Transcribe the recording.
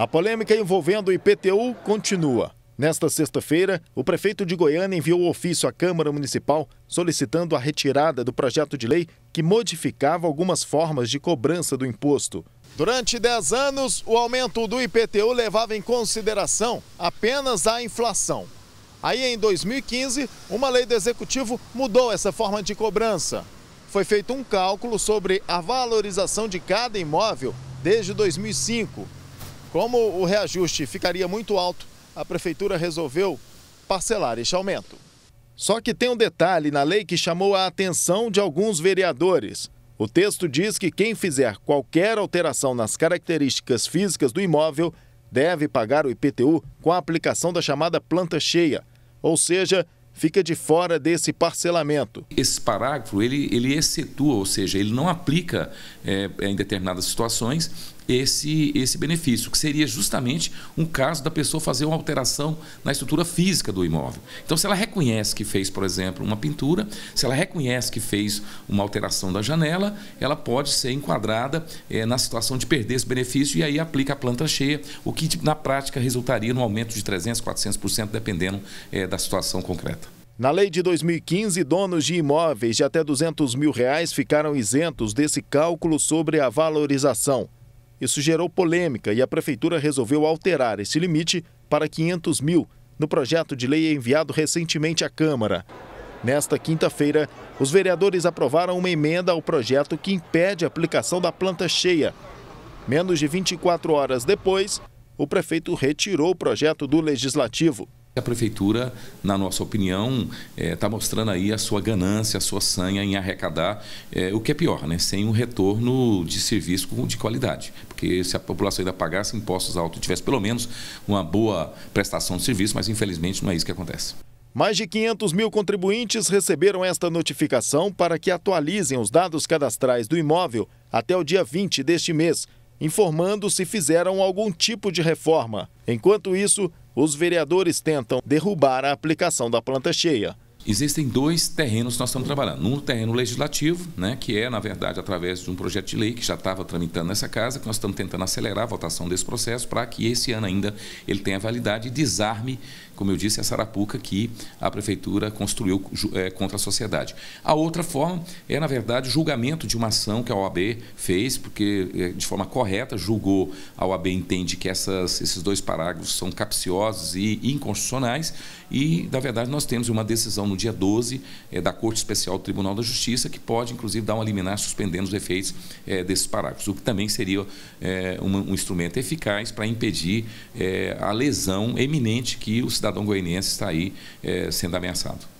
A polêmica envolvendo o IPTU continua. Nesta sexta-feira, o prefeito de Goiânia enviou ofício à Câmara Municipal solicitando a retirada do projeto de lei que modificava algumas formas de cobrança do imposto. Durante 10 anos, o aumento do IPTU levava em consideração apenas a inflação. Aí, em 2015, uma lei do Executivo mudou essa forma de cobrança. Foi feito um cálculo sobre a valorização de cada imóvel desde 2005 como o reajuste ficaria muito alto, a prefeitura resolveu parcelar este aumento. Só que tem um detalhe na lei que chamou a atenção de alguns vereadores. O texto diz que quem fizer qualquer alteração nas características físicas do imóvel deve pagar o IPTU com a aplicação da chamada planta cheia, ou seja, fica de fora desse parcelamento. Esse parágrafo ele, ele excetua, ou seja, ele não aplica é, em determinadas situações esse, esse benefício, que seria justamente um caso da pessoa fazer uma alteração na estrutura física do imóvel. Então, se ela reconhece que fez, por exemplo, uma pintura, se ela reconhece que fez uma alteração da janela, ela pode ser enquadrada é, na situação de perder esse benefício e aí aplica a planta cheia, o que tipo, na prática resultaria no aumento de 300%, 400%, dependendo é, da situação concreta. Na lei de 2015, donos de imóveis de até 200 mil reais ficaram isentos desse cálculo sobre a valorização. Isso gerou polêmica e a prefeitura resolveu alterar esse limite para 500 mil no projeto de lei enviado recentemente à Câmara. Nesta quinta-feira, os vereadores aprovaram uma emenda ao projeto que impede a aplicação da planta cheia. Menos de 24 horas depois, o prefeito retirou o projeto do legislativo. A prefeitura, na nossa opinião, está eh, é, mostrando aí a sua ganância, a sua sanha em arrecadar, é, o que é pior, né? sem um retorno de serviço de qualidade. Porque se a população ainda pagasse impostos altos, tivesse pelo menos uma boa prestação de serviço, mas infelizmente não é isso que acontece. Mais de 500 mil contribuintes receberam esta notificação para que atualizem os dados cadastrais do imóvel até o dia 20 deste mês, informando se fizeram algum tipo de reforma. Enquanto isso, os vereadores tentam derrubar a aplicação da planta cheia. Existem dois terrenos que nós estamos trabalhando. Um terreno legislativo, né, que é, na verdade, através de um projeto de lei que já estava tramitando nessa casa, que nós estamos tentando acelerar a votação desse processo para que esse ano ainda ele tenha validade e desarme, como eu disse, a sarapuca que a Prefeitura construiu é, contra a sociedade. A outra forma é, na verdade, julgamento de uma ação que a OAB fez, porque eh, de forma correta julgou, a OAB entende que essas, esses dois parágrafos são capciosos e inconstitucionais e, na verdade, nós temos uma decisão no dia 12 é, eh, da Corte Especial do Tribunal da Justiça, que pode, inclusive, dar uma liminar suspendendo os efeitos é, desses parágrafos, o que também seria eh, um, um, instrumento eficaz para impedir a lesão eminente que o cidadão goianiense está aí sendo ameaçado.